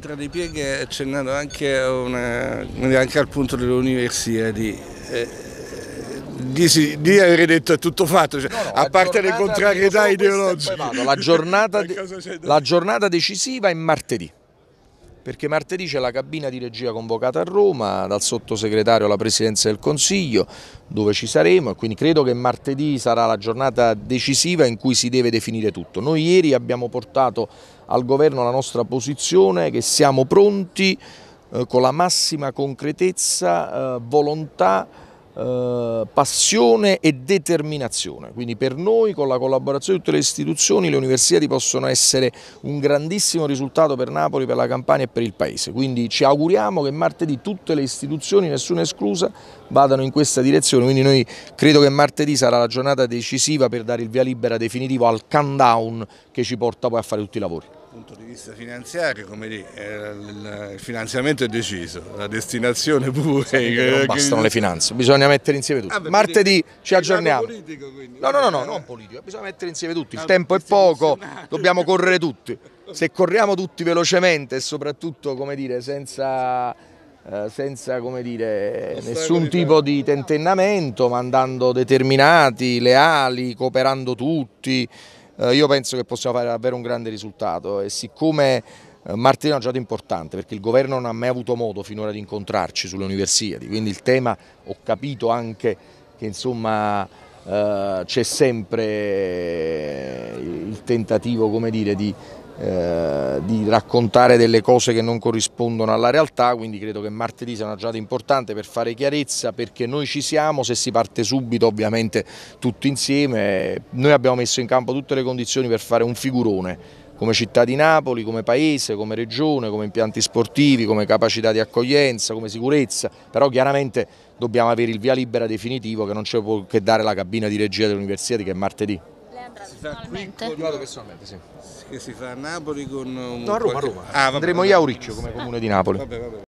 tra le pieghe accennando anche, una, anche, al punto dell'Universiadi. Eh, di, di, avere detto è tutto fatto, cioè, no, no, a parte le contrarietà ideologiche. la, giornata de, la giornata decisiva è martedì perché martedì c'è la cabina di regia convocata a Roma dal sottosegretario alla Presidenza del Consiglio dove ci saremo e quindi credo che martedì sarà la giornata decisiva in cui si deve definire tutto. Noi ieri abbiamo portato al governo la nostra posizione che siamo pronti eh, con la massima concretezza, eh, volontà eh, passione e determinazione. Quindi per noi con la collaborazione di tutte le istituzioni le universitadi possono essere un grandissimo risultato per Napoli, per la Campania e per il Paese. Quindi ci auguriamo che martedì tutte le istituzioni, nessuna esclusa, vadano in questa direzione. Quindi noi credo che martedì sarà la giornata decisiva per dare il via libera definitivo al countdown che ci porta poi a fare tutti i lavori vista finanziario, come eh, lì, il finanziamento è deciso, la destinazione pure. non bastano le finanze, bisogna mettere insieme tutto. Ah, Martedì ci aggiorniamo. Politico, no, no, no, eh. non politico, bisogna mettere insieme tutti. Il ah, tempo è poco, dobbiamo correre tutti. Se corriamo tutti velocemente e soprattutto, come dire, senza... Eh, senza dire, nessun tipo di tentennamento, ma andando determinati, leali, cooperando tutti, eh, io penso che possiamo fare davvero un grande risultato e siccome eh, martedì è una giornata importante perché il governo non ha mai avuto modo finora di incontrarci sulle universiadi, quindi il tema ho capito anche che insomma eh, c'è sempre tentativo come dire, di, eh, di raccontare delle cose che non corrispondono alla realtà, quindi credo che martedì sia una giornata importante per fare chiarezza perché noi ci siamo, se si parte subito ovviamente tutti insieme, noi abbiamo messo in campo tutte le condizioni per fare un figurone come città di Napoli, come paese, come regione, come impianti sportivi, come capacità di accoglienza, come sicurezza, però chiaramente dobbiamo avere il via libera definitivo che non c'è può che dare la cabina di regia dell'università che è martedì personalmente? sì. Che si fa a Napoli con un... No, a Roma, a Roma. Ah, vabbè, Andremo vabbè. io a Auriccio come comune di Napoli. Vabbè, vabbè.